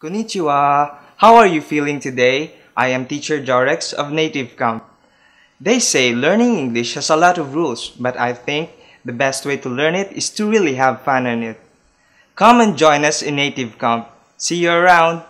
Konnichiwa! How are you feeling today? I am teacher Jarex of Native Camp. They say learning English has a lot of rules, but I think the best way to learn it is to really have fun on it. Come and join us in Native Camp. See you around!